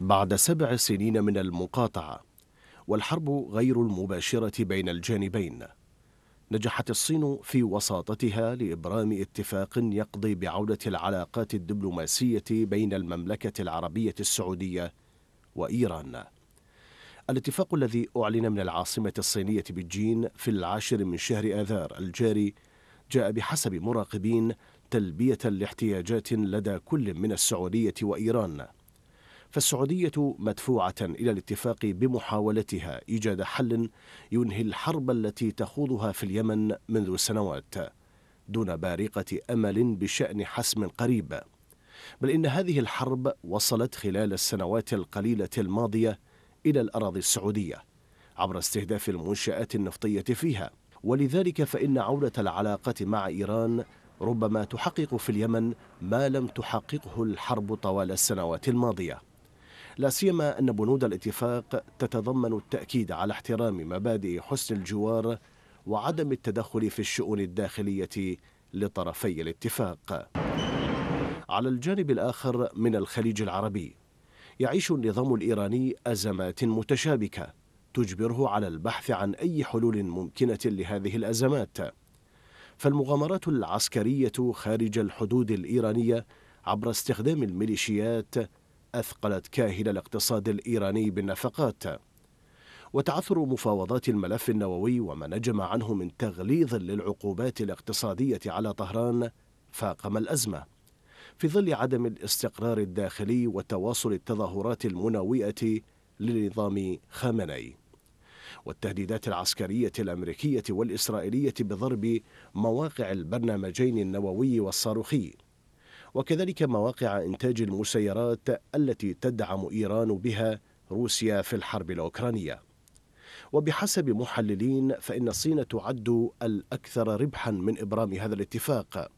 بعد سبع سنين من المقاطعة والحرب غير المباشرة بين الجانبين نجحت الصين في وساطتها لإبرام اتفاق يقضي بعودة العلاقات الدبلوماسية بين المملكة العربية السعودية وإيران الاتفاق الذي أعلن من العاصمة الصينية بالجين في العاشر من شهر آذار الجاري جاء بحسب مراقبين تلبية لاحتياجات لدى كل من السعودية وإيران فالسعودية مدفوعة إلى الاتفاق بمحاولتها إيجاد حل ينهي الحرب التي تخوضها في اليمن منذ سنوات دون بارقة أمل بشأن حسم قريب بل إن هذه الحرب وصلت خلال السنوات القليلة الماضية إلى الأراضي السعودية عبر استهداف المنشآت النفطية فيها ولذلك فإن عودة العلاقة مع إيران ربما تحقق في اليمن ما لم تحققه الحرب طوال السنوات الماضيه لا سيما ان بنود الاتفاق تتضمن التاكيد على احترام مبادئ حسن الجوار وعدم التدخل في الشؤون الداخليه لطرفي الاتفاق على الجانب الاخر من الخليج العربي يعيش النظام الايراني ازمات متشابكه تجبره على البحث عن اي حلول ممكنه لهذه الازمات فالمغامرات العسكرية خارج الحدود الإيرانية عبر استخدام الميليشيات أثقلت كاهل الاقتصاد الإيراني بالنفقات وتعثر مفاوضات الملف النووي وما نجم عنه من تغليظ للعقوبات الاقتصادية على طهران فاقم الأزمة في ظل عدم الاستقرار الداخلي وتواصل التظاهرات المناوئة لنظام خامنئي والتهديدات العسكرية الأمريكية والإسرائيلية بضرب مواقع البرنامجين النووي والصاروخي وكذلك مواقع إنتاج المسيرات التي تدعم إيران بها روسيا في الحرب الأوكرانية وبحسب محللين فإن الصين تعد الأكثر ربحا من إبرام هذا الاتفاق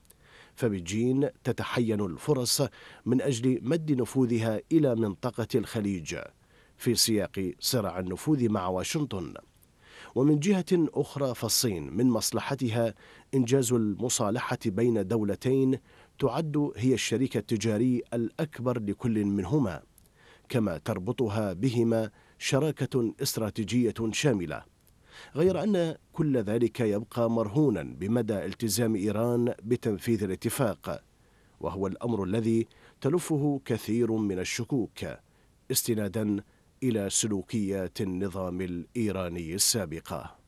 فبجين تتحين الفرص من أجل مد نفوذها إلى منطقة الخليج في سياق صراع النفوذ مع واشنطن ومن جهة أخرى فالصين من مصلحتها إنجاز المصالحة بين دولتين تعد هي الشريك التجاري الأكبر لكل منهما كما تربطها بهما شراكة استراتيجية شاملة غير أن كل ذلك يبقى مرهونا بمدى التزام إيران بتنفيذ الاتفاق وهو الأمر الذي تلفه كثير من الشكوك استنادا إلى سلوكيات النظام الإيراني السابقة